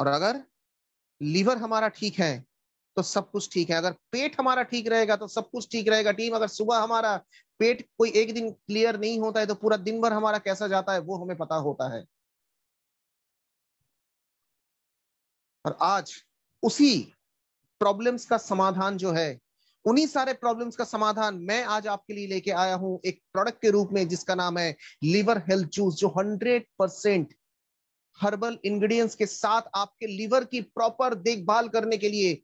और अगर लीवर हमारा ठीक है तो सब कुछ ठीक है अगर पेट हमारा ठीक रहेगा तो सब कुछ ठीक रहेगा टीम अगर सुबह हमारा पेट कोई एक दिन क्लियर नहीं होता है तो पूरा दिन भर हमारा कैसा जाता है वो हमें पता होता है और आज उसी प्रॉब्लम्स का समाधान जो है उन्हीं सारे प्रॉब्लम्स का समाधान मैं आज आपके लिए लेके आया हूं एक प्रोडक्ट के रूप में जिसका नाम है लीवर हेल्थ जूस जो 100 परसेंट हर्बल इंग्रेडिएंट्स के साथ आपके लीवर की प्रॉपर देखभाल करने के लिए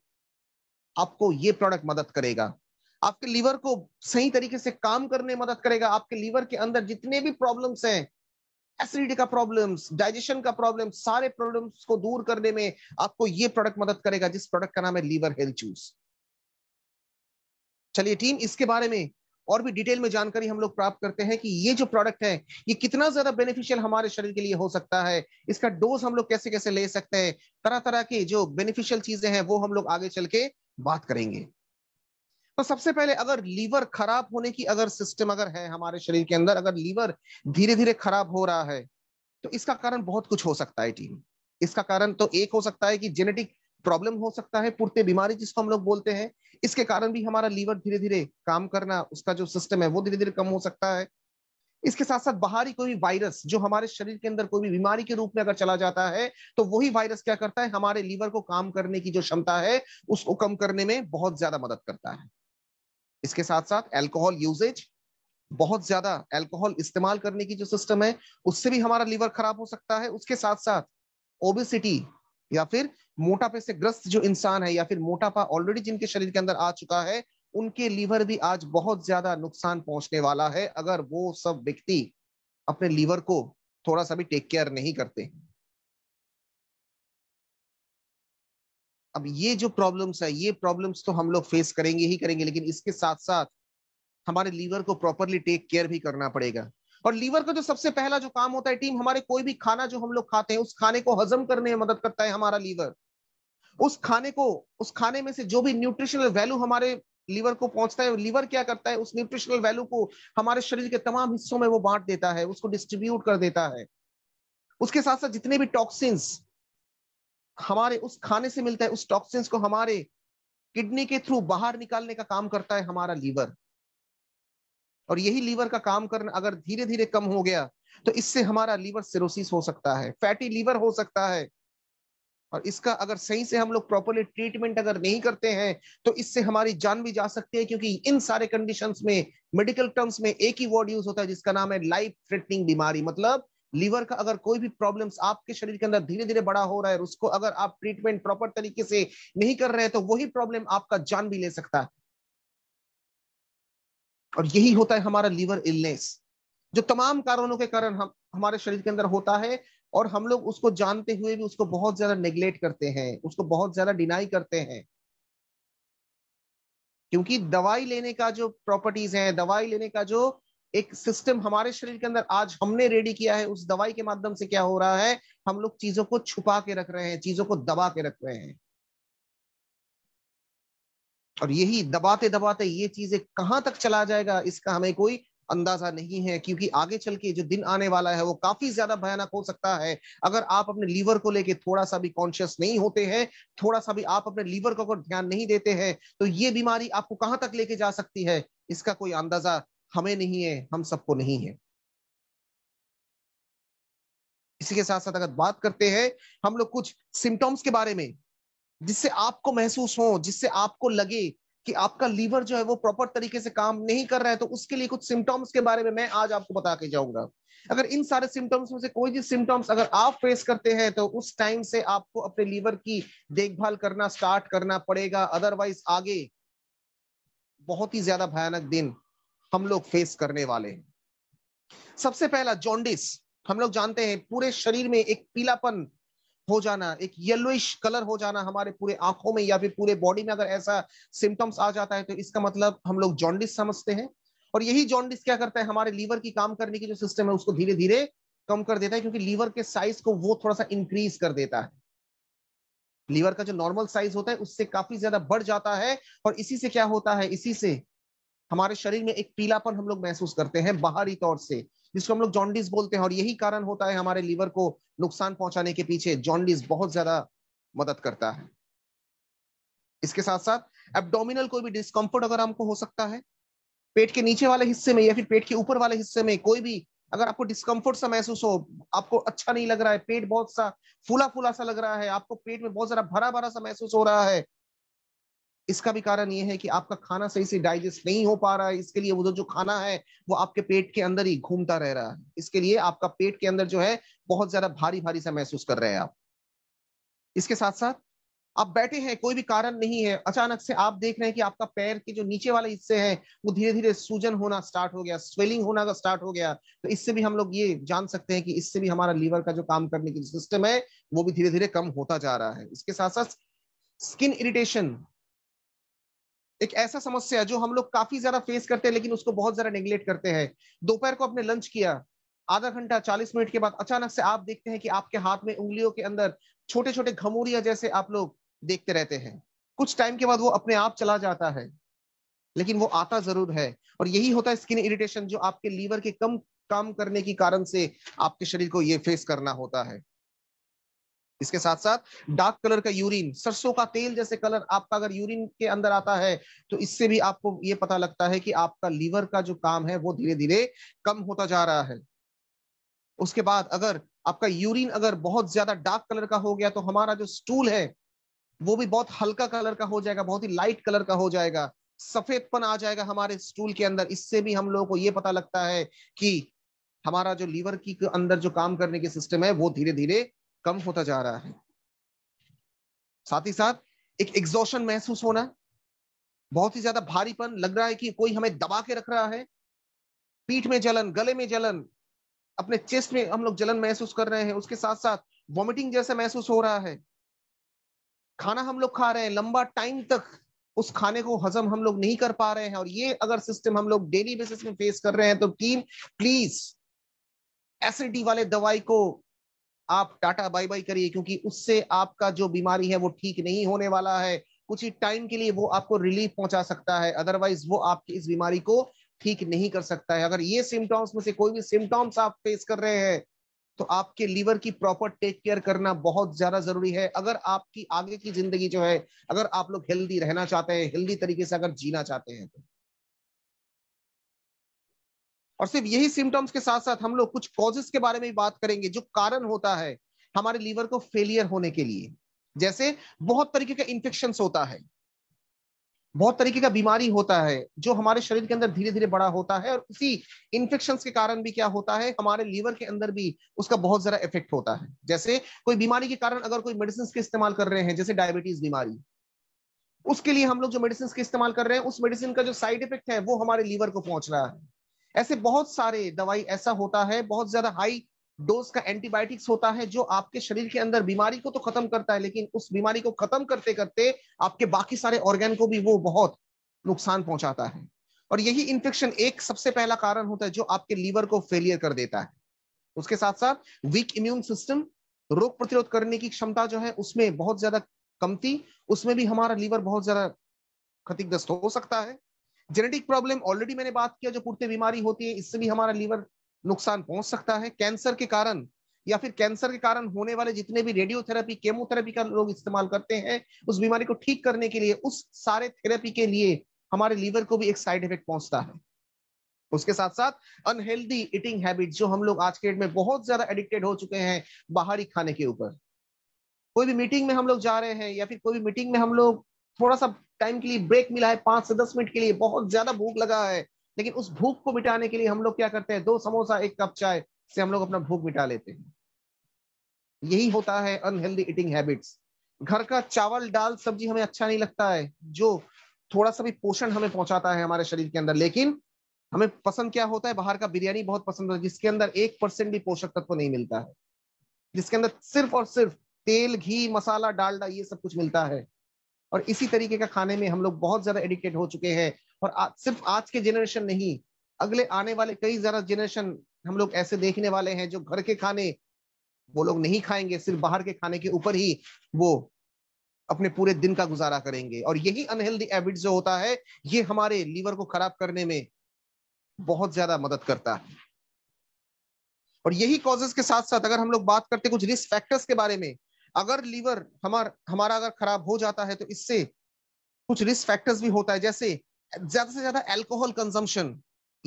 आपको ये प्रोडक्ट मदद करेगा आपके लीवर को सही तरीके से काम करने मदद करेगा आपके लीवर के अंदर जितने भी प्रॉब्लम्स हैं एसिडिटी का प्रॉब्लम्स डाइजेशन का प्रॉब्लम सारे प्रॉब्लम्स को दूर करने में आपको ये प्रोडक्ट मदद करेगा जिस प्रोडक्ट का नाम है लीवर हेल्थ चूज चलिए टीम इसके बारे में और भी डिटेल में जानकारी हम लोग प्राप्त करते हैं कि ये जो प्रोडक्ट है ये कितना ज्यादा बेनिफिशियल हमारे शरीर के लिए हो सकता है इसका डोज हम लोग कैसे कैसे ले सकते हैं तरह तरह की जो बेनिफिशियल चीजें हैं वो हम लोग आगे चल के बात करेंगे तो सबसे पहले अगर लीवर खराब होने की अगर सिस्टम अगर है हमारे शरीर के अंदर अगर लीवर धीरे धीरे खराब हो रहा है तो इसका कारण बहुत कुछ हो सकता है टीम इसका कारण तो एक हो सकता है कि जेनेटिक प्रॉब्लम हो सकता है पुरते बीमारी जिसको हम लोग बोलते हैं इसके कारण भी हमारा लीवर धीरे धीरे काम करना उसका जो सिस्टम है वो धीरे धीरे कम हो सकता है इसके साथ साथ बाहरी कोई भी वायरस जो हमारे शरीर के अंदर कोई भी बीमारी के रूप में अगर चला जाता है तो वही वायरस क्या करता है हमारे लीवर को काम करने की जो क्षमता है उसको कम करने में बहुत ज्यादा मदद करता है इसके साथ साथ एल्कोहल यूजेज बहुत ज्यादा एल्कोहल इस्तेमाल करने की जो सिस्टम है उससे भी हमारा लीवर खराब हो सकता है उसके साथ साथ ओबिसिटी या फिर मोटापे से ग्रस्त जो इंसान है या फिर मोटापा ऑलरेडी जिनके शरीर के अंदर आ चुका है उनके लीवर भी आज बहुत ज्यादा नुकसान पहुंचने वाला है अगर वो सब व्यक्ति अपने लीवर को थोड़ा सा भी टेक केयर नहीं करते अब ये जो प्रॉब्लम्स है ये प्रॉब्लम्स तो हम लोग फेस करेंगे ही करेंगे लेकिन इसके साथ साथ हमारे लीवर को प्रॉपरली टेक केयर भी करना पड़ेगा और लीवर का जो सबसे पहला जो काम होता है टीम हमारे कोई भी खाना जो हम लोग खाते हैं उस खाने को हजम करने में मदद करता है हमारा लीवर उस खाने को उस खाने में से जो भी न्यूट्रिशनल वैल्यू हमारे लीवर को पहुंचता है लीवर क्या करता है उस न्यूट्रिशनल वैल्यू को हमारे शरीर के तमाम हिस्सों में वो बांट देता है उसको डिस्ट्रीब्यूट कर देता है उसके साथ साथ जितने भी टॉक्सिन्स हमारे उस खाने से मिलता है उस टॉक्सिन्स को हमारे किडनी के थ्रू बाहर निकालने का काम करता है हमारा लीवर और यही लीवर का काम करना अगर धीरे धीरे कम हो गया तो इससे हमारा लीवर सिरोसिस हो सकता है फैटी लीवर हो सकता है और इसका अगर सही से हम लोग प्रॉपरली ट्रीटमेंट अगर नहीं करते हैं तो इससे हमारी जान भी जा सकती है क्योंकि इन सारे कंडीशंस में मेडिकल टर्म्स में एक ही वर्ड यूज होता है जिसका नाम है लाइफ थ्रेटनिंग बीमारी मतलब लीवर का अगर कोई भी प्रॉब्लम्स आपके शरीर के अंदर धीरे धीरे बड़ा हो रहा है उसको अगर आप ट्रीटमेंट प्रॉपर तरीके से नहीं कर रहे हैं तो वही प्रॉब्लम आपका जान भी ले सकता है और यही होता है हमारा लीवर इलनेस जो तमाम कारणों के कारण हम हमारे शरीर के अंदर होता है और हम लोग उसको जानते हुए भी उसको बहुत ज्यादा नेग्लेक्ट करते हैं उसको बहुत ज्यादा डिनाई करते हैं क्योंकि दवाई लेने का जो प्रॉपर्टीज है दवाई लेने का जो एक सिस्टम हमारे शरीर के अंदर आज हमने रेडी किया है उस दवाई के माध्यम से क्या हो रहा है हम लोग चीजों को छुपा के रख रहे हैं चीजों को दबा के रख रहे हैं और यही दबाते दबाते ये चीजें कहां तक चला जाएगा इसका हमें कोई अंदाजा नहीं है क्योंकि आगे चल के जो दिन आने वाला है वो काफी ज्यादा भयानक हो सकता है अगर आप अपने लीवर को लेके थोड़ा सा भी कॉन्शियस नहीं होते हैं थोड़ा सा भी आप अपने लीवर को अगर ध्यान नहीं देते हैं तो ये बीमारी आपको कहाँ तक लेके जा सकती है इसका कोई अंदाजा हमें नहीं है हम सबको नहीं है इसी के साथ साथ अगर बात करते हैं हम लोग कुछ सिम्टम्स के बारे में जिससे आपको महसूस हो जिससे आपको लगे कि आपका लीवर जो है वो प्रॉपर तरीके से काम नहीं कर रहा है तो उसके लिए कुछ सिम्टम्स के बारे में मैं आज आपको बता के जाऊंगा अगर इन सारे सिम्टम्स में से कोई भी सिम्टम्स अगर आप फेस करते हैं तो उस टाइम से आपको अपने लीवर की देखभाल करना स्टार्ट करना पड़ेगा अदरवाइज आगे बहुत ही ज्यादा भयानक दिन हम लोग फेस करने वाले हैं सबसे पहला जॉन्डिस हम लोग जानते हैं पूरे शरीर में एक पीलापन हो जाना एक येलोइश कलर हो जाना हमारे पूरे आंखों में या फिर पूरे बॉडी में अगर ऐसा सिम्टम्स आ जाता है तो इसका मतलब हम लोग जॉन्डिस समझते हैं और यही जॉन्डिस क्या करता है हमारे लीवर की काम करने की जो सिस्टम है उसको धीरे धीरे कम कर देता है क्योंकि लीवर के साइज को वो थोड़ा सा इंक्रीज कर देता है लीवर का जो नॉर्मल साइज होता है उससे काफी ज्यादा बढ़ जाता है और इसी से क्या होता है इसी से हमारे शरीर में एक पीलापन हम लोग महसूस करते हैं बाहरी तौर से जिसको हम लोग जॉन्डिस बोलते हैं और यही कारण होता है हमारे लीवर को नुकसान पहुंचाने के पीछे जॉन्डिस बहुत ज्यादा मदद करता है इसके साथ साथ एब्डोमिनल कोई भी डिस्कम्फर्ट अगर हमको हो सकता है पेट के नीचे वाले हिस्से में या फिर पेट के ऊपर वाले हिस्से में कोई भी अगर आपको डिस्कम्फर्ट सा महसूस हो आपको अच्छा नहीं लग रहा है पेट बहुत सा फूला फूला सा लग रहा है आपको पेट में बहुत सारा भरा भरा सा महसूस हो रहा है इसका भी कारण ये है कि आपका खाना सही से डाइजेस्ट नहीं हो पा रहा है इसके लिए वो जो खाना है वो आपके पेट के अंदर ही घूमता रह रहा है इसके लिए आपका पेट के अंदर जो है बहुत ज्यादा भारी भारी सा महसूस कर रहे हैं आप इसके साथ साथ आप बैठे हैं कोई भी कारण नहीं है अचानक से आप देख रहे हैं कि आपका पैर के जो नीचे वाले हिस्से हैं वो धीरे धीरे सूजन होना स्टार्ट हो गया स्वेलिंग होना का स्टार्ट हो गया तो इससे भी हम लोग ये जान सकते हैं कि इससे भी हमारा लीवर का जो काम करने की सिस्टम है वो भी धीरे धीरे कम होता जा रहा है इसके साथ साथ स्किन इरिटेशन एक ऐसा समस्या है जो हम लोग काफी ज्यादा फेस करते हैं लेकिन उसको बहुत ज्यादा नेग्लेक्ट करते हैं दोपहर को आपने लंच किया आधा घंटा चालीस मिनट के बाद अचानक से आप देखते हैं कि आपके हाथ में उंगलियों के अंदर छोटे छोटे घमूरिया जैसे आप लोग देखते रहते हैं कुछ टाइम के बाद वो अपने आप चला जाता है लेकिन वो आता जरूर है और यही होता है स्किन इरिटेशन जो आपके लीवर के कम काम करने के कारण से आपके शरीर को ये फेस करना होता है इसके साथ साथ डार्क कलर का यूरिन सरसों का तेल जैसे कलर आपका अगर यूरिन के अंदर आता है तो इससे भी आपको ये पता लगता है कि आपका लीवर का जो काम है वो धीरे धीरे कम होता जा रहा है उसके बाद अगर आपका यूरिन अगर बहुत ज्यादा डार्क कलर का हो गया तो हमारा जो स्टूल है वो भी बहुत हल्का कलर का हो जाएगा बहुत ही लाइट कलर का हो जाएगा सफेदपन आ जाएगा हमारे स्टूल के अंदर इससे भी हम लोगों को ये पता लगता है कि हमारा जो लीवर की अंदर जो काम करने की सिस्टम है वो धीरे धीरे कम होता जा रहा है साथ ही साथ एक एग्जॉशन महसूस होना बहुत ही ज्यादा भारीपन लग रहा है कि कोई हमें दबा के रख रहा है पीठ में जलन गले में जलन अपने चेस्ट में हम लोग जलन महसूस कर रहे हैं उसके साथ साथ वॉमिटिंग जैसा महसूस हो रहा है खाना हम लोग खा रहे हैं लंबा टाइम तक उस खाने को हजम हम लोग नहीं कर पा रहे हैं और ये अगर सिस्टम हम लोग डेली बेसिस में फेस कर रहे हैं तो टीम प्लीज एसिडिटी वाले दवाई को आप टाटा बाय बाय करिए क्योंकि उससे आपका जो बीमारी है वो ठीक नहीं होने वाला है कुछ ही टाइम के लिए वो आपको रिलीफ पहुंचा सकता है अदरवाइज वो आपकी इस बीमारी को ठीक नहीं कर सकता है अगर ये सिम्टॉम्स में से कोई भी सिम्टॉम्स आप फेस कर रहे हैं तो आपके लीवर की प्रॉपर टेक केयर करना बहुत ज्यादा जरूरी है अगर आपकी आगे की जिंदगी जो है अगर आप लोग हेल्दी रहना चाहते हैं हेल्दी तरीके से अगर जीना चाहते हैं तो और सिर्फ यही सिम्टम्स के साथ साथ हम लोग कुछ कॉजेस के बारे में भी बात करेंगे जो कारण होता है हमारे लीवर को फेलियर होने के लिए जैसे बहुत तरीके का इंफेक्शन होता है बहुत तरीके का बीमारी होता है जो हमारे शरीर के अंदर धीरे धीरे बड़ा होता है और उसी इन्फेक्शन के कारण भी क्या होता है हमारे लीवर के अंदर भी उसका बहुत ज्यादा इफेक्ट होता है जैसे कोई बीमारी के कारण अगर कोई मेडिसिन के इस्तेमाल कर रहे हैं जैसे डायबिटीज बीमारी उसके लिए हम लोग जो मेडिसिन के इस्तेमाल कर रहे हैं उस मेडिसिन का जो साइड इफेक्ट है वो हमारे लीवर को पहुंच रहा है ऐसे बहुत सारे दवाई ऐसा होता है बहुत ज्यादा हाई डोज का एंटीबायोटिक्स होता है जो आपके शरीर के अंदर बीमारी को तो खत्म करता है लेकिन उस बीमारी को खत्म करते करते आपके बाकी सारे ऑर्गेन को भी वो बहुत नुकसान पहुंचाता है और यही इंफेक्शन एक सबसे पहला कारण होता है जो आपके लीवर को फेलियर कर देता है उसके साथ साथ वीक इम्यून सिस्टम रोग प्रतिरोध करने की क्षमता जो है उसमें बहुत ज्यादा कमती उसमें भी हमारा लीवर बहुत ज्यादा क्षतिग्रस्त हो सकता है जेनेटिक प्रॉब्लम ऑलरेडी मैंने बात किया जो पुरते बीमारी होती है इससे भी हमारा लीवर नुकसान पहुंच सकता है कैंसर के कारण या फिर कैंसर के कारण होने वाले जितने भी रेडियोथेरेपी केमोथेरेपी का लोग इस्तेमाल करते हैं उस बीमारी को ठीक करने के लिए उस सारे थेरेपी के लिए हमारे लीवर को भी एक साइड इफेक्ट पहुंचता है उसके साथ साथ अनहेल्दी ईटिंग हैबिट जो हम लोग आज के डेट में बहुत ज्यादा एडिक्टेड हो चुके हैं बाहरी खाने के ऊपर कोई भी मीटिंग में हम लोग जा रहे हैं या फिर कोई भी मीटिंग में हम लोग थोड़ा सा टाइम के लिए ब्रेक मिला है पांच से दस मिनट के लिए बहुत ज्यादा भूख लगा है लेकिन उस भूख को मिटाने के लिए हम लोग क्या करते हैं दो समोसा एक कप चाय से हम लोग अपना भूख मिटा लेते हैं यही होता है अनहेल्दी ईटिंग हैबिट्स घर का चावल दाल सब्जी हमें अच्छा नहीं लगता है जो थोड़ा सा भी पोषण हमें पहुंचाता है हमारे शरीर के अंदर लेकिन हमें पसंद क्या होता है बाहर का बिरयानी बहुत पसंद होता है जिसके अंदर एक परसेंट भी पोषक तत्व नहीं मिलता है जिसके अंदर सिर्फ और सिर्फ तेल घी मसाला डालडा ये सब कुछ मिलता है और इसी तरीके का खाने में हम लोग बहुत ज्यादा एडिक्टेड हो चुके हैं और आ, सिर्फ आज के जेनरेशन नहीं अगले आने वाले कई ज्यादा जेनरेशन हम लोग ऐसे देखने वाले हैं जो घर के खाने वो लोग नहीं खाएंगे सिर्फ बाहर के खाने के ऊपर ही वो अपने पूरे दिन का गुजारा करेंगे और यही अनहेल्दी हैबिट जो होता है ये हमारे लीवर को खराब करने में बहुत ज्यादा मदद करता है और यही कॉजेस के साथ साथ अगर हम लोग बात करते कुछ रिस्क फैक्टर्स के बारे में अगर लीवर हमार हमारा अगर खराब हो जाता है तो इससे कुछ रिस्क फैक्टर्स भी होता है जैसे ज्यादा से ज्यादा एल्कोहल कंजम्पशन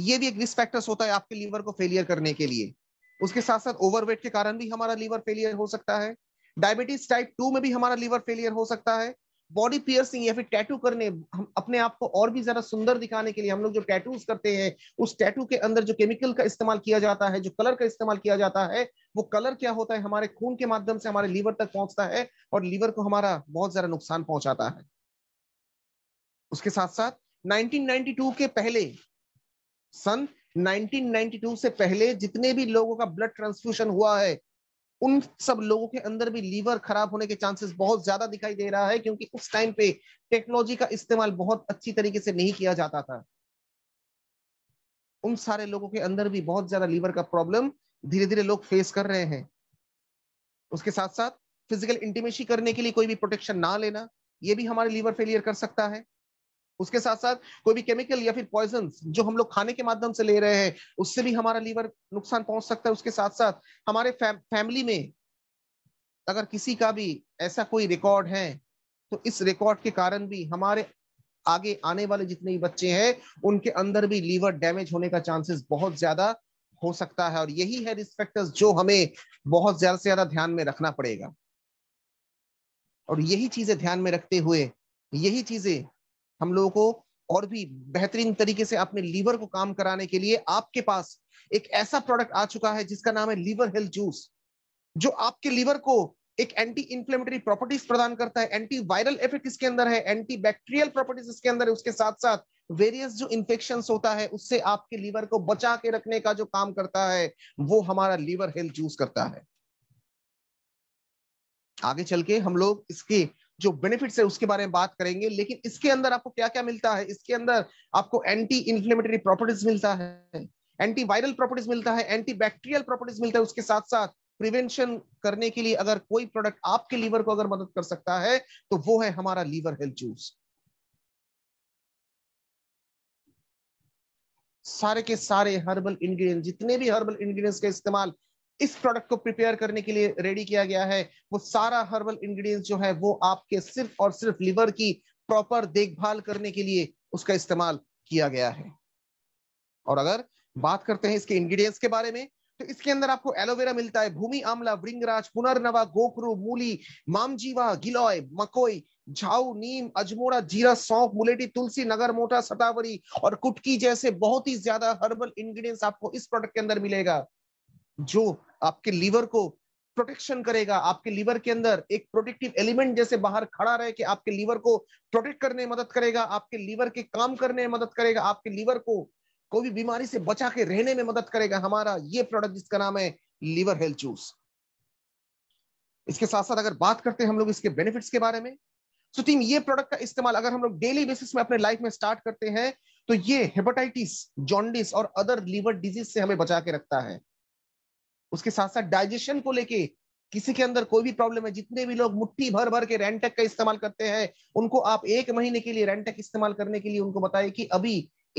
ये भी एक रिस्क फैक्टर्स होता है आपके लीवर को फेलियर करने के लिए उसके साथ साथ ओवरवेट के कारण भी हमारा लीवर फेलियर हो सकता है डायबिटीज टाइप टू में भी हमारा लीवर फेलियर हो सकता है बॉडी पियर्सिंग या फिर टैटू करने हम अपने आप को और भी ज्यादा सुंदर दिखाने के लिए हम लोग जो टैटूज करते हैं उस टैटू के अंदर जो केमिकल का इस्तेमाल किया जाता है जो कलर का इस्तेमाल किया जाता है वो कलर क्या होता है हमारे खून के माध्यम से हमारे लीवर तक पहुंचता है और लीवर को हमारा बहुत ज्यादा नुकसान पहुंचाता है उसके साथ साथ 1992 के पहले सन 1992 से पहले जितने भी लोगों का ब्लड ट्रांसफ्यूशन हुआ है उन सब लोगों के अंदर भी लीवर खराब होने के चांसेस बहुत ज्यादा दिखाई दे रहा है क्योंकि उस टाइम पे टेक्नोलॉजी का इस्तेमाल बहुत अच्छी तरीके से नहीं किया जाता था उन सारे लोगों के अंदर भी बहुत ज्यादा लीवर का प्रॉब्लम धीरे धीरे लोग फेस कर रहे हैं उसके साथ साथ फिजिकल इंटीमेसी करने के लिए कोई भी प्रोटेक्शन ना लेना ये भी हमारे लीवर फेलियर कर सकता है उसके साथ साथ कोई भी केमिकल या फिर पॉइजन जो हम लोग खाने के माध्यम से ले रहे हैं उससे भी हमारा लीवर नुकसान पहुंच सकता है उसके साथ साथ हमारे फैमिली में अगर किसी का भी ऐसा कोई रिकॉर्ड है तो इस रिकॉर्ड के कारण भी हमारे आगे आने वाले जितने भी बच्चे हैं उनके अंदर भी लीवर डैमेज होने का चांसेस बहुत ज्यादा हो सकता है और यही है रिस्क फैक्टर्स जो हमें बहुत ज्यादा से ज्यादा ध्यान में रखना पड़ेगा और यही चीजें ध्यान में रखते हुए यही चीजें हम लोगों को और भी बेहतरीन तरीके से अपने लीवर को काम कराने के लिए आपके पास एक ऐसा प्रोडक्ट आ चुका है जिसका नाम है लीवर हेल्थ जूस जो आपके लीवर को एक एंटी इंफ्लेमेटरी प्रॉपर्टीज प्रदान करता है एंटी वायरल इफेक्ट इसके अंदर है एंटी बैक्टीरियल प्रॉपर्टीज इसके अंदर है उसके साथ साथ वेरियस जो इन्फेक्शन होता है उससे आपके लीवर को बचा के रखने का जो काम करता है वो हमारा लीवर हेल्थ जूस करता है आगे चल के हम लोग इसके जो बेनिफिट्स है उसके बारे में बात करेंगे लेकिन इसके अंदर आपको क्या क्या मिलता है इसके अंदर आपको एंटी इन्फ्लेमेटरी प्रॉपर्टीज मिलता है एंटी वायरल प्रॉपर्टीज मिलता है एंटी बैक्टीरियल प्रॉपर्टीज मिलता है उसके साथ साथ प्रिवेंशन करने के लिए अगर कोई प्रोडक्ट आपके लीवर को अगर मदद कर सकता है तो वो है हमारा लीवर हेल्थ जूस सारे के सारे हर्बल इंग्रेडिएंट जितने भी हर्बल इंग्रेडिएंट्स का इस्तेमाल इस प्रोडक्ट को प्रिपेयर करने के लिए रेडी किया गया है वो सारा हर्बल इंग्रेडिएंट्स जो है वो आपके सिर्फ और सिर्फ लिवर की प्रॉपर देखभाल करने के लिए उसका इस्तेमाल किया गया है और अगर बात करते हैं इसके इंग्रेडिएंट्स के बारे में तो इसके अंदर आपको एलोवेरा मिलता है भूमि आमला वृंगराज पुनर्नवा गोकरू मूली मामजीवा गिलोय मकोई झाऊ नीम अजमोड़ा जीरा सौंफ मुलेटी तुलसी नगर मोटा सतावरी और कुटकी जैसे बहुत ही ज्यादा हर्बल इंग्रेडिएंट्स आपको इस प्रोडक्ट के अंदर मिलेगा जो आपके लीवर को प्रोटेक्शन करेगा आपके लीवर के अंदर एक प्रोटेक्टिव एलिमेंट जैसे बाहर खड़ा रहे कि आपके लीवर को प्रोटेक्ट करने में मदद करेगा आपके लीवर के काम करने में मदद करेगा आपके लीवर को कोई भी बीमारी से बचा के रहने में मदद करेगा हमारा ये प्रोडक्ट जिसका नाम है लीवर हेल्थ जूस इसके साथ साथ अगर बात करते हैं हम लोग इसके बेनिफिट्स के बारे में तो टीम ये प्रोडक्ट का इस्तेमाल अगर हम लोग डेली बेसिस में अपने लाइफ में स्टार्ट करते हैं तो ये हेपेटाइटिस जॉन्डिस और अदर लीवर डिजीज से हमें बचा के रखता है उसके साथ साथ डाइजेशन को लेके किसी के अंदर कोई भी प्रॉब्लम है जितने भी लोग मुट्ठी भर भर के रेंटेक का इस्तेमाल करते हैं उनको आप एक महीने के लिए रेंटेक इस्तेमाल करने के लिए उनको बताइए कि अभी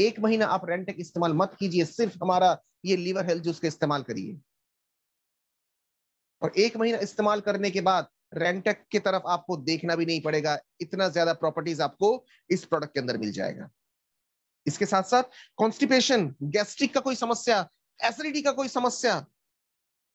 एक महीना आप रेंटेक इस्तेमाल मत कीजिए सिर्फ हमारा ये लीवर हेल्थ जूस का इस्तेमाल करिए और एक महीना इस्तेमाल करने के बाद रेंटेक की तरफ आपको देखना भी नहीं पड़ेगा इतना ज्यादा प्रॉपर्टीज आपको इस प्रोडक्ट के अंदर मिल जाएगा इसके साथ साथ कॉन्स्टिपेशन गैस्ट्रिक का कोई समस्या एसिडिटी का कोई समस्या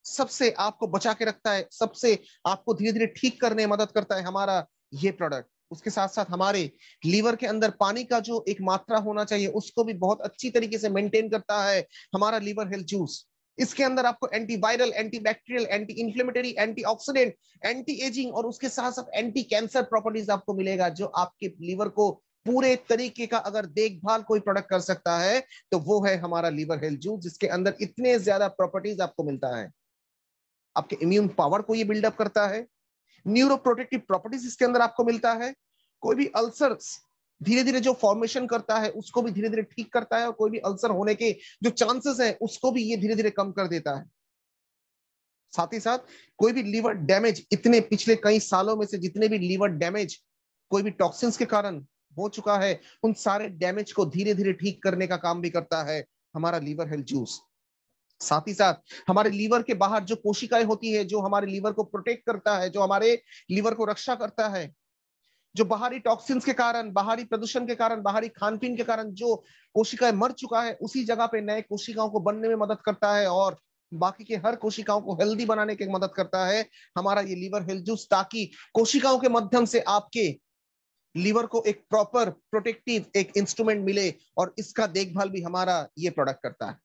सबसे आपको बचा के रखता है सबसे आपको धीरे धीरे ठीक करने में मदद करता है हमारा ये प्रोडक्ट उसके साथ साथ हमारे लीवर के अंदर पानी का जो एक मात्रा होना चाहिए उसको भी बहुत अच्छी तरीके से मेंटेन करता है हमारा लीवर हेल्थ जूस इसके अंदर आपको antiviral antibacterial anti inflammatory antioxidant anti ageing और उसके साथ साथ एंटी कैंसर प्रॉपर्टीज आपको मिलेगा जो आपके लीवर को पूरे तरीके का अगर देखभाल कोई प्रोडक्ट कर सकता है तो वो है हमारा लीवर हेल्थ जूस जिसके अंदर इतने ज्यादा प्रॉपर्टीज आपको मिलता है आपके इम्यून पावर को ये बिल्डअप करता है न्यूरो प्रोटेक्टिव प्रॉपर्टीज इसके अंदर आपको मिलता है कोई भी अल्सर धीरे धीरे जो फॉर्मेशन करता है उसको भी धीरे धीरे ठीक करता है और कोई भी अल्सर होने के जो चांसेस है उसको भी ये धीरे धीरे कम कर देता है साथ ही साथ कोई भी लीवर डैमेज इतने पिछले कई सालों में से जितने भी लीवर डैमेज कोई भी टॉक्सिन्स के कारण हो चुका है उन सारे डैमेज को धीरे धीरे ठीक करने का काम भी करता है हमारा लीवर हेल्थ जूस साथ ही साथ हमारे लीवर के बाहर जो कोशिकाएं होती है जो हमारे लीवर को प्रोटेक्ट करता है जो हमारे लीवर को रक्षा करता है जो बाहरी टॉक्सिन्स के कारण बाहरी प्रदूषण के कारण बाहरी खान पीन के कारण जो कोशिकाएं मर चुका है उसी जगह पे नए कोशिकाओं को बनने में मदद करता है और बाकी के हर कोशिकाओं को हेल्दी बनाने के मदद करता है हमारा ये लीवर हेल्थ जूस ताकि कोशिकाओं के माध्यम से आपके लीवर को एक प्रॉपर प्रोटेक्टिव एक इंस्ट्रूमेंट मिले और इसका देखभाल भी हमारा ये प्रोडक्ट करता है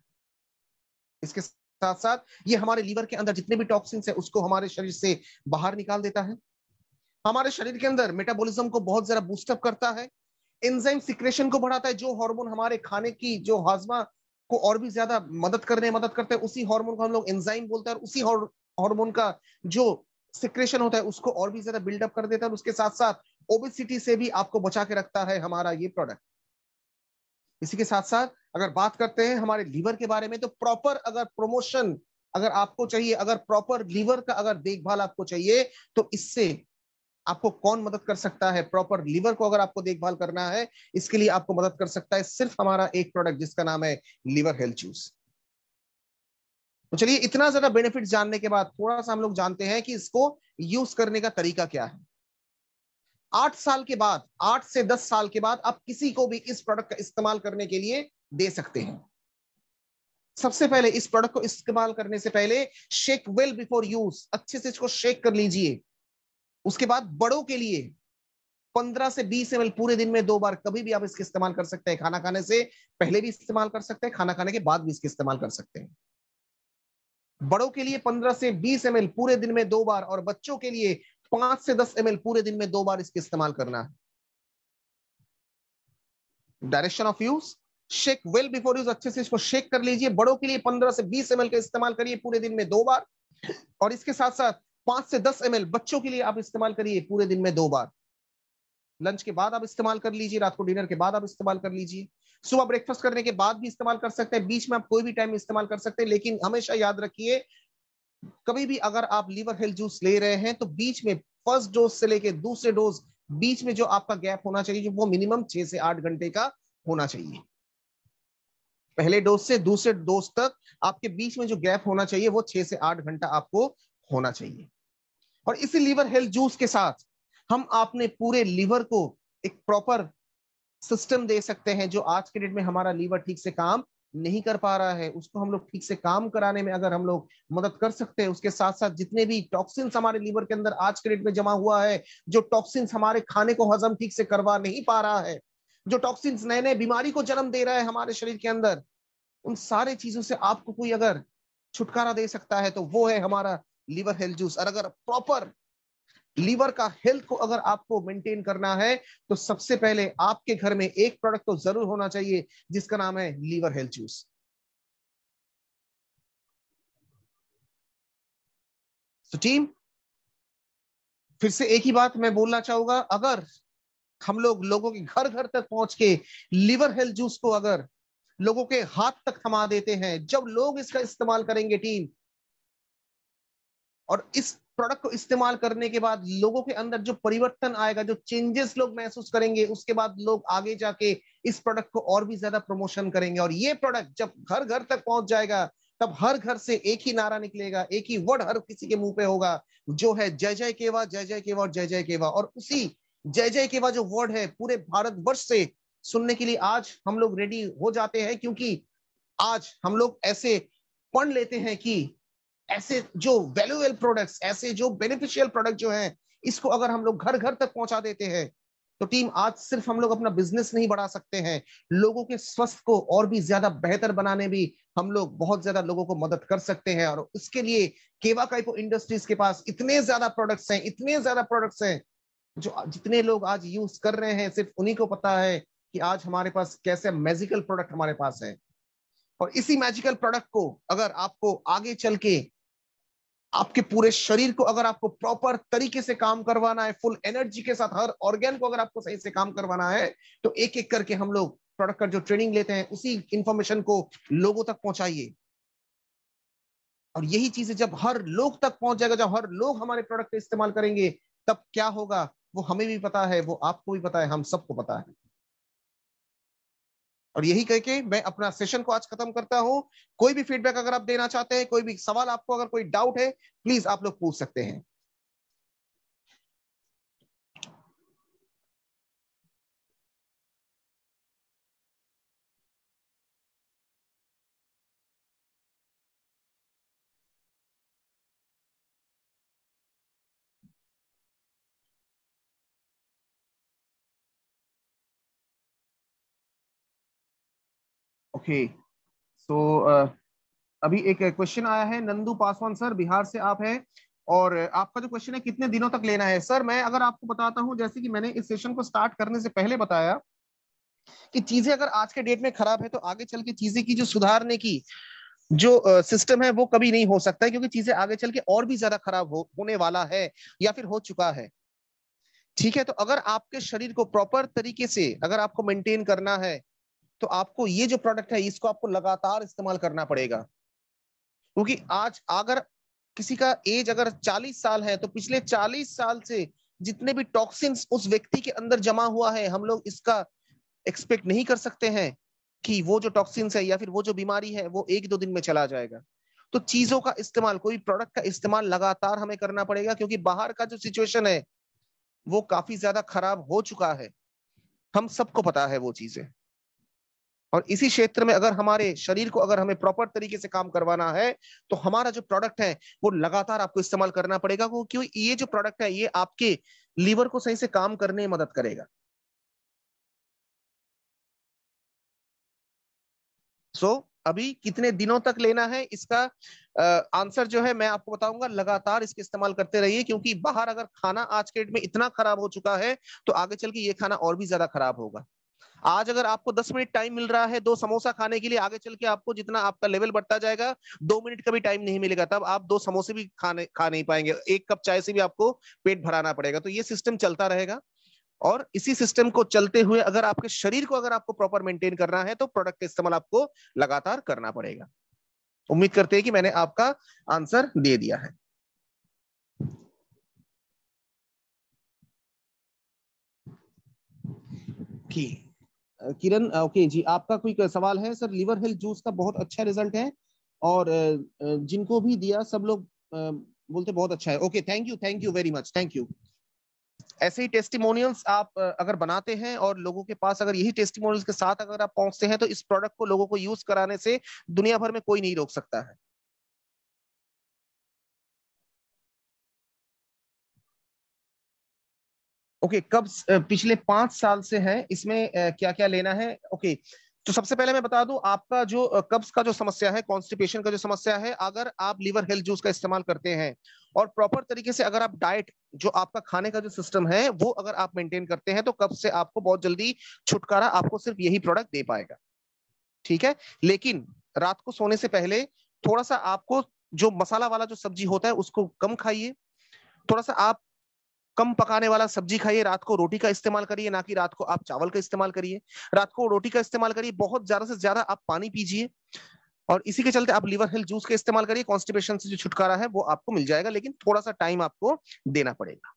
इसके साथ साथ ये हमारे लीवर के अंदर जितने भी टॉक्सिन है उसको हमारे शरीर से बाहर निकाल देता है हमारे शरीर के अंदर मेटाबोलिज्म को बहुत ज्यादा बूस्टअप करता है एंजाइम सिक्रेशन को बढ़ाता है जो हार्मोन हमारे खाने की जो हाजमा को और भी ज्यादा मदद करने मदद करते हैं उसी हार्मोन को हम लोग एंजाइम बोलते हैं उसी हार्मोन का जो सिक्रेशन होता है उसको और भी ज्यादा बिल्डअप कर देता है उसके साथ साथ ओबेसिटी से भी आपको बचा के रखता है हमारा ये प्रोडक्ट इसी के साथ साथ अगर बात करते हैं हमारे लीवर के बारे में तो प्रॉपर अगर प्रमोशन अगर आपको चाहिए अगर प्रॉपर लीवर का अगर देखभाल आपको चाहिए तो इससे आपको कौन मदद कर सकता है प्रॉपर लीवर को अगर आपको देखभाल करना है इसके लिए आपको मदद कर सकता है सिर्फ हमारा एक प्रोडक्ट जिसका नाम है लीवर हेल्थ जूस तो चलिए इतना ज्यादा बेनिफिट जानने के बाद थोड़ा सा हम लोग जानते हैं कि इसको यूज करने का तरीका क्या है आठ साल के बाद आठ से दस साल के बाद आप किसी को भी इस प्रोडक्ट का इस्तेमाल करने के लिए दे सकते हैं सबसे पहले इस प्रोडक्ट को इस्तेमाल करने से पहले शेक वेल बिफोर यूज अच्छे से इसको शेक कर लीजिए उसके बाद बड़ों के लिए 15 से 20 एम पूरे दिन में दो बार कभी भी आप इसके इस्तेमाल कर सकते हैं खाना खाने से पहले भी इस्तेमाल कर सकते हैं खाना खाने के बाद भी इसके इस्तेमाल कर सकते हैं बड़ों के लिए 15 से 20 एम पूरे दिन में दो बार और बच्चों के लिए 5 से 10 एम पूरे दिन में दो बार इसके इस्तेमाल करना है direction of use shake well before use अच्छे से इसको शेक कर लीजिए बड़ों के लिए पंद्रह से बीस एम का इस्तेमाल करिए पूरे दिन में दो बार और इसके साथ साथ पांच से दस एम बच्चों के लिए आप इस्तेमाल करिए पूरे दिन में दो बार लंच के बाद आप इस्तेमाल कर लीजिए रात को डिनर के बाद आप इस्तेमाल कर लीजिए सुबह ब्रेकफास्ट करने के बाद भी इस्तेमाल कर सकते हैं बीच में आप कोई भी टाइम इस्तेमाल कर सकते हैं लेकिन हमेशा याद रखिए कभी भी अगर आप लीवर हेल्थ जूस ले रहे हैं तो बीच में फर्स्ट डोज से लेके दूसरे डोज बीच में जो आपका गैप होना चाहिए जो वो मिनिमम छह से आठ घंटे का होना चाहिए पहले डोज से दूसरे डोज तक आपके बीच में जो गैप होना चाहिए वो छह से आठ घंटा आपको होना चाहिए और इसी लीवर हेल्थ जूस के साथ हम आपने पूरे लीवर को एक प्रॉपर सिस्टम दे सकते हैं जो आज के डेट में हमारा लीवर ठीक से काम नहीं कर पा रहा है उसको हम लोग ठीक से काम कराने में अगर हम लोग मदद कर सकते हैं उसके साथ साथ जितने भी टॉक्सिन्स हमारे लीवर के अंदर आज के डेट में जमा हुआ है जो टॉक्सिन्स हमारे खाने को हजम ठीक से करवा नहीं पा रहा है जो टॉक्सिन्स नए नए बीमारी को जन्म दे रहा है हमारे शरीर के अंदर उन सारे चीजों से आपको कोई अगर छुटकारा दे सकता है तो वो है हमारा लीवर हेल्थ जूस और अगर प्रॉपर लीवर का हेल्थ को अगर आपको मेंटेन करना है तो सबसे पहले आपके घर में एक प्रोडक्ट तो जरूर होना चाहिए जिसका नाम है लीवर हेल्थ जूस तो टीम फिर से एक ही बात मैं बोलना चाहूंगा अगर हम लोग लोगों के घर घर तक पहुंच के लिवर हेल्थ जूस को अगर लोगों के हाथ तक थमा देते हैं जब लोग इसका इस्तेमाल करेंगे टीम और इस प्रोडक्ट को इस्तेमाल करने के बाद लोगों के अंदर जो परिवर्तन आएगा जो चेंजेस लोग महसूस करेंगे उसके बाद लोग आगे जाके इस प्रोडक्ट को और भी ज्यादा प्रमोशन करेंगे और ये प्रोडक्ट जब घर घर तक पहुंच जाएगा तब हर घर से एक ही नारा निकलेगा एक ही वर्ड हर किसी के मुंह पे होगा जो है जय जय केवा जय जय केवा और जय जय केवा और उसी जय जय के बाद जो वर्ड है पूरे भारत वर्ष से सुनने के लिए आज हम लोग रेडी हो जाते हैं क्योंकि आज हम लोग ऐसे पढ़ लेते हैं कि ऐसे जो वैल्यूएल प्रोडक्ट्स ऐसे जो बेनिफिशियल प्रोडक्ट जो है इसको अगर हम लोग घर घर तक पहुंचा देते हैं तो टीम आज सिर्फ हम लोग अपना बिजनेस नहीं बढ़ा सकते हैं लोगों के स्वस्थ को और भी ज्यादा बेहतर बनाने भी हम लोग बहुत ज्यादा लोगों को मदद कर सकते हैं और उसके लिए केवा काइपो इंडस्ट्रीज के पास इतने ज्यादा प्रोडक्ट्स हैं इतने ज्यादा प्रोडक्ट्स हैं जो जितने लोग आज यूज कर रहे हैं सिर्फ उन्हीं को पता है कि आज हमारे पास कैसे मैजिकल प्रोडक्ट हमारे पास है और इसी मैजिकल प्रोडक्ट को अगर आपको आगे चल के आपके पूरे शरीर को अगर आपको प्रॉपर तरीके से काम करवाना है फुल एनर्जी के साथ हर ऑर्गेन को अगर आपको सही से काम करवाना है तो एक एक करके हम लोग प्रोडक्ट का जो ट्रेनिंग लेते हैं उसी इंफॉर्मेशन को लोगों तक पहुंचाइए और यही चीजें जब हर लोग तक पहुंच जाएगा जब हर लोग हमारे प्रोडक्ट का इस्तेमाल करेंगे तब क्या होगा वो हमें भी पता है वो आपको भी पता है हम सबको पता है और यही कह के मैं अपना सेशन को आज खत्म करता हूं कोई भी फीडबैक अगर आप देना चाहते हैं कोई भी सवाल आपको अगर कोई डाउट है प्लीज आप लोग पूछ सकते हैं ओके सो uh, अभी एक क्वेश्चन आया है नंदू पासवान सर बिहार से आप हैं और आपका जो क्वेश्चन है कितने दिनों तक लेना है सर मैं अगर आपको बताता हूं जैसे कि मैंने इस सेशन को स्टार्ट करने से पहले बताया कि चीजें अगर आज के डेट में खराब है तो आगे चल के चीजें की जो सुधारने की जो सिस्टम है वो कभी नहीं हो सकता है क्योंकि चीजें आगे चल के और भी ज्यादा खराब हो, होने वाला है या फिर हो चुका है ठीक है तो अगर आपके शरीर को प्रॉपर तरीके से अगर आपको मेंटेन करना है तो आपको ये जो प्रोडक्ट है इसको आपको लगातार इस्तेमाल करना पड़ेगा क्योंकि आज अगर किसी का एज अगर 40 साल है तो पिछले 40 साल से जितने भी टॉक्सिन्स उस व्यक्ति के अंदर जमा हुआ है हम लोग इसका एक्सपेक्ट नहीं कर सकते हैं कि वो जो टॉक्सिन्स है या फिर वो जो बीमारी है वो एक दो दिन में चला जाएगा तो चीजों का इस्तेमाल कोई प्रोडक्ट का इस्तेमाल लगातार हमें करना पड़ेगा क्योंकि बाहर का जो सिचुएशन है वो काफी ज्यादा खराब हो चुका है हम सबको पता है वो चीजें और इसी क्षेत्र में अगर हमारे शरीर को अगर हमें प्रॉपर तरीके से काम करवाना है तो हमारा जो प्रोडक्ट है वो लगातार आपको इस्तेमाल करना पड़ेगा क्योंकि ये जो प्रोडक्ट है ये आपके लीवर को सही से काम करने में मदद करेगा सो so, अभी कितने दिनों तक लेना है इसका आंसर जो है मैं आपको बताऊंगा लगातार इसके इस्तेमाल करते रहिए क्योंकि बाहर अगर खाना आज के डेट में इतना खराब हो चुका है तो आगे चल के ये खाना और भी ज्यादा खराब होगा आज अगर आपको दस मिनट टाइम मिल रहा है दो समोसा खाने के लिए आगे चल के आपको जितना आपका लेवल बढ़ता जाएगा दो मिनट का भी टाइम नहीं मिलेगा तब आप दो समोसे भी खाने खा नहीं पाएंगे एक कप चाय से भी आपको पेट भराना पड़ेगा तो ये सिस्टम चलता रहेगा और इसी सिस्टम को चलते हुए अगर आपके शरीर को अगर आपको प्रॉपर मेंटेन करना है तो प्रोडक्ट का इस्तेमाल आपको लगातार करना पड़ेगा उम्मीद करते हैं कि मैंने आपका आंसर दे दिया है की किरण ओके जी आपका कोई सवाल है सर लीवर हेल्थ जूस का बहुत अच्छा रिजल्ट है और जिनको भी दिया सब लोग बोलते बहुत अच्छा है okay thank you thank you very much thank you ऐसे ही टेस्टिमोनियल्स आप अगर बनाते हैं और लोगों के पास अगर यही टेस्टिमोनियल्स के साथ अगर आप पहुंचते हैं तो इस प्रोडक्ट को लोगों को यूज कराने से दुनिया भर में कोई नहीं रोक सकता है ओके कब पिछले पांच साल से है इसमें क्या क्या लेना है ओके तो सबसे पहले मैं बता दूं आपका जो कब्ज का जो समस्या है कॉन्स्टिपेशन का जो समस्या है अगर आप लीवर हेल्थ जूस का इस्तेमाल करते हैं और प्रॉपर तरीके से अगर आप डाइट जो आपका खाने का जो सिस्टम है वो अगर आप मेंटेन करते हैं तो कब्ज से आपको बहुत जल्दी छुटकारा आपको सिर्फ यही प्रोडक्ट दे पाएगा ठीक है लेकिन रात को सोने से पहले थोड़ा सा आपको जो मसाला वाला जो सब्जी होता है उसको कम खाइए थोड़ा सा आप कम पकाने वाला सब्जी खाइए रात को रोटी का इस्तेमाल करिए ना कि रात को आप चावल का इस्तेमाल करिए रात को रोटी का इस्तेमाल करिए बहुत ज्यादा से ज्यादा आप पानी पीजिए और इसी के चलते आप लीवर हेल्थ जूस का इस्तेमाल करिए कॉन्स्टिपेशन से जो छुटकारा है वो आपको मिल जाएगा लेकिन थोड़ा सा टाइम आपको देना पड़ेगा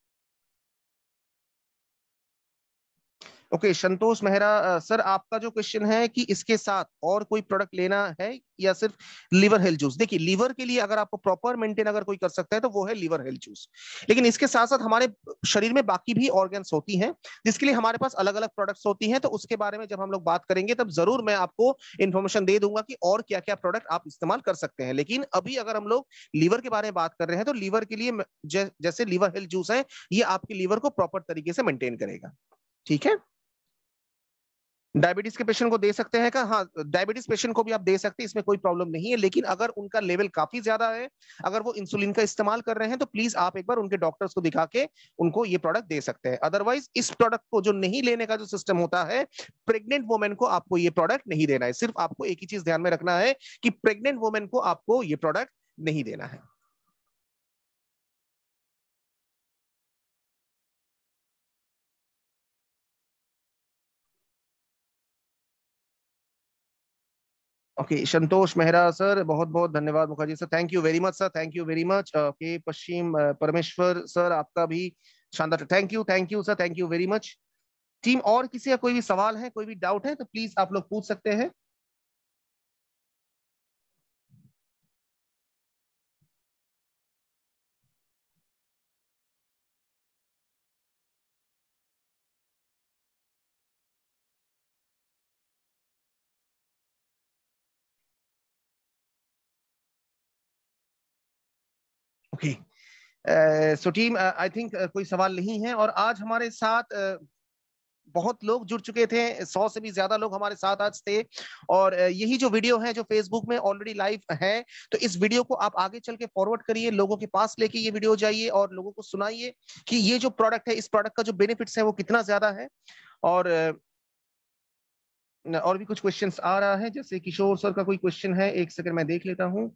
ओके संतोष मेहरा सर आपका जो क्वेश्चन है कि इसके साथ और कोई प्रोडक्ट लेना है या सिर्फ लीवर हेल्थ जूस देखिए लीवर के लिए अगर आपको प्रॉपर मेंटेन अगर कोई कर सकता है तो वो है लीवर हेल्थ जूस लेकिन इसके साथ साथ हमारे शरीर में बाकी भी ऑर्गेन्स होती हैं जिसके लिए हमारे पास अलग अलग प्रोडक्ट्स होती हैं तो उसके बारे में जब हम लोग बात करेंगे तब जरूर मैं आपको इन्फॉर्मेशन दे दूंगा कि और क्या क्या प्रोडक्ट आप इस्तेमाल कर सकते हैं लेकिन अभी अगर हम लोग लीवर के बारे में बात कर रहे हैं तो लीवर के लिए जैसे लीवर हेल्थ जूस है ये आपके लीवर को प्रॉपर तरीके से मेंटेन करेगा ठीक है डायबिटीज के पेशेंट को दे सकते हैं का हाँ डायबिटीज पेशेंट को भी आप दे सकते हैं इसमें कोई प्रॉब्लम नहीं है लेकिन अगर उनका लेवल काफी ज्यादा है अगर वो इंसुलिन का इस्तेमाल कर रहे हैं तो प्लीज आप एक बार उनके डॉक्टर्स को दिखा के उनको ये प्रोडक्ट दे सकते हैं अदरवाइज इस प्रोडक्ट को जो नहीं लेने का जो सिस्टम होता है प्रेग्नेंट वुमेन को आपको ये प्रोडक्ट नहीं देना है सिर्फ आपको एक ही चीज ध्यान में रखना है कि प्रेग्नेंट वुमेन को आपको ये प्रोडक्ट नहीं देना है ओके संतोष मेहरा सर बहुत बहुत धन्यवाद Mukherjee sir thank you very much sir thank you very much okay पश्चिम परमेश्वर सर आपका भी शानदार thank you thank you sir thank you very much team और किसी का कोई भी सवाल है कोई भी डाउट है तो प्लीज आप लोग पूछ सकते हैं okay so team I think कोई सवाल नहीं है और आज हमारे साथ uh, बहुत लोग जुड़ चुके थे सौ से भी ज्यादा लोग हमारे साथ आज थे और uh, यही जो वीडियो है जो फेसबुक में ऑलरेडी लाइव है तो इस वीडियो को आप आगे चल के फॉरवर्ड करिए लोगों के पास लेके ये वीडियो जाइए और लोगों को सुनाइए कि ये जो प्रोडक्ट है इस प्रोडक्ट का जो बेनिफिट्स है वो कितना ज्यादा है और uh, और भी कुछ क्वेश्चंस आ रहा है जैसे किशोर सर का कोई क्वेश्चन है एक सेकंड मैं देख लेता हूँ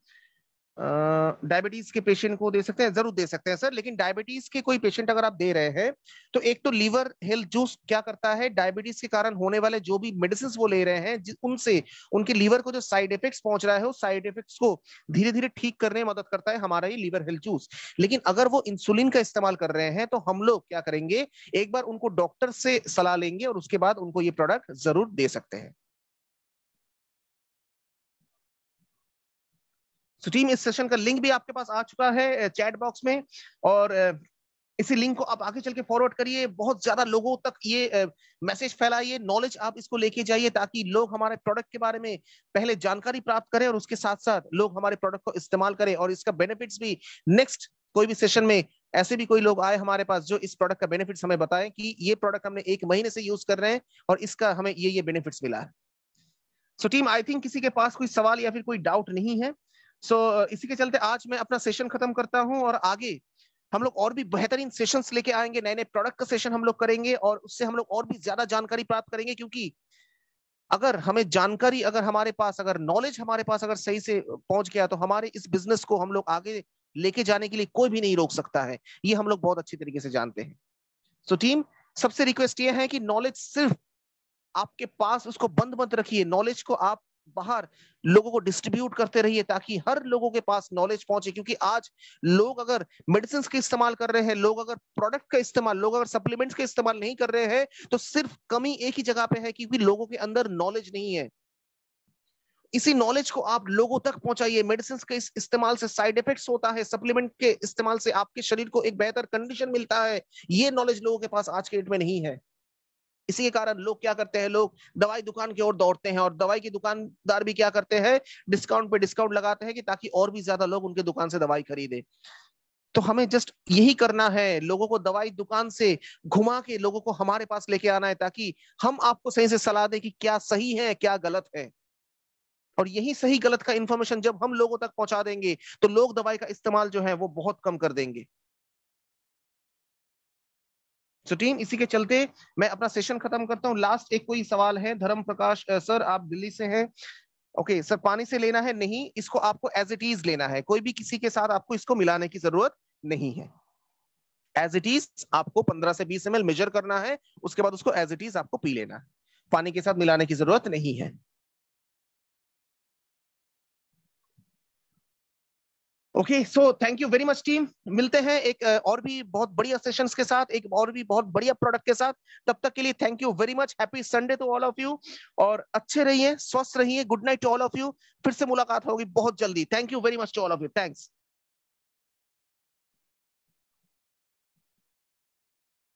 डायबिटीज के पेशेंट को दे सकते हैं जरूर दे सकते हैं सर लेकिन डायबिटीज के कोई पेशेंट अगर आप दे रहे हैं तो एक तो लीवर हेल्थ जूस क्या करता है डायबिटीज के कारण होने वाले जो भी मेडिसिन वो ले रहे हैं उनसे उनके लीवर को जो साइड इफेक्ट पहुंच रहा है उस साइड इफेक्ट्स को धीरे धीरे ठीक करने में मदद करता है हमारा ये लीवर हेल्थ जूस लेकिन अगर वो इंसुलिन का इस्तेमाल कर रहे हैं तो हम लोग क्या करेंगे एक बार उनको डॉक्टर से सलाह लेंगे और उसके बाद उनको ये प्रोडक्ट जरूर दे सकते हैं सो टीम इस सेशन का लिंक भी आपके पास आ चुका है चैट बॉक्स में और इसी लिंक को आप आगे चल के फॉरवर्ड करिए बहुत ज्यादा लोगों तक ये मैसेज फैलाइए नॉलेज आप इसको लेके जाइए ताकि लोग हमारे प्रोडक्ट के बारे में पहले जानकारी प्राप्त करें और उसके साथ साथ लोग हमारे प्रोडक्ट को इस्तेमाल करें और इसका बेनिफिट्स भी नेक्स्ट कोई भी सेशन में ऐसे भी कोई लोग आए हमारे पास जो इस प्रोडक्ट का बेनिफिट हमें बताएं कि ये प्रोडक्ट हमने एक महीने से यूज कर रहे हैं और इसका हमें ये ये बेनिफिट्स मिला है सो टीम आई थिंक किसी के पास कोई सवाल या फिर कोई डाउट नहीं है सो so, uh, इसी के चलते आज मैं अपना सेशन खत्म करता हूँ और आगे हम लोग और भी बेहतरीन सेशन लेके आएंगे नए नए प्रोडक्ट का सेशन हम लोग करेंगे और उससे हम लोग और भी ज्यादा जानकारी प्राप्त करेंगे क्योंकि अगर हमें जानकारी अगर हमारे पास अगर नॉलेज हमारे पास अगर सही से पहुंच गया तो हमारे इस बिजनेस को हम लोग आगे लेके जाने के लिए कोई भी नहीं रोक सकता है ये हम लोग बहुत अच्छी तरीके से जानते हैं सो so, टीम सबसे रिक्वेस्ट ये है कि नॉलेज सिर्फ आपके पास उसको बंद मत रखिए नॉलेज को आप बाहर लोगों को डिस्ट्रीब्यूट करते रहिए ताकि हर लोगों के पास नॉलेज पहुंचे क्योंकि आज लोग अगर मेडिसिन का इस्तेमाल कर रहे हैं लोग अगर प्रोडक्ट का इस्तेमाल लोग अगर सप्लीमेंट्स का इस्तेमाल नहीं कर रहे हैं तो सिर्फ कमी एक ही जगह पे है क्योंकि लोगों के अंदर नॉलेज नहीं है इसी नॉलेज को आप लोगों तक पहुंचाइए मेडिसिन के इस इस्तेमाल से साइड इफेक्ट्स होता है सप्लीमेंट के इस्तेमाल से आपके शरीर को एक बेहतर कंडीशन मिलता है ये नॉलेज लोगों के पास आज के डेट में नहीं है इसी के कारण लोग क्या करते हैं लोग दवाई दुकान की ओर दौड़ते हैं और दवाई की दुकानदार भी क्या करते हैं डिस्काउंट पे डिस्काउंट लगाते हैं कि ताकि और भी ज्यादा लोग उनके दुकान से दवाई खरीदे तो हमें जस्ट यही करना है लोगों को दवाई दुकान से घुमा के लोगों को हमारे पास लेके आना है ताकि हम आपको सही से सलाह दें कि क्या सही है क्या गलत है और यही सही गलत का इंफॉर्मेशन जब हम लोगों तक पहुंचा देंगे तो लोग दवाई का इस्तेमाल जो है वो बहुत कम कर देंगे सो so, टीम इसी के चलते मैं अपना सेशन खत्म करता हूँ लास्ट एक कोई सवाल है धर्म प्रकाश सर आप दिल्ली से हैं ओके okay, सर पानी से लेना है नहीं इसको आपको एज इट इज लेना है कोई भी किसी के साथ आपको इसको मिलाने की जरूरत नहीं है एज इट इज आपको 15 से 20 एम मेजर करना है उसके बाद उसको एज इट इज आपको पी लेना है पानी के साथ मिलाने की जरूरत नहीं है okay so thank you very much team मिलते हैं एक और भी बहुत बढ़िया सेशंस के साथ एक और भी बहुत बढ़िया प्रोडक्ट के साथ तब तक के लिए thank you very much happy Sunday to all of you और अच्छे रहिए स्वस्थ रहिए good night to all of you फिर से मुलाकात होगी बहुत जल्दी thank you very much to all of you thanks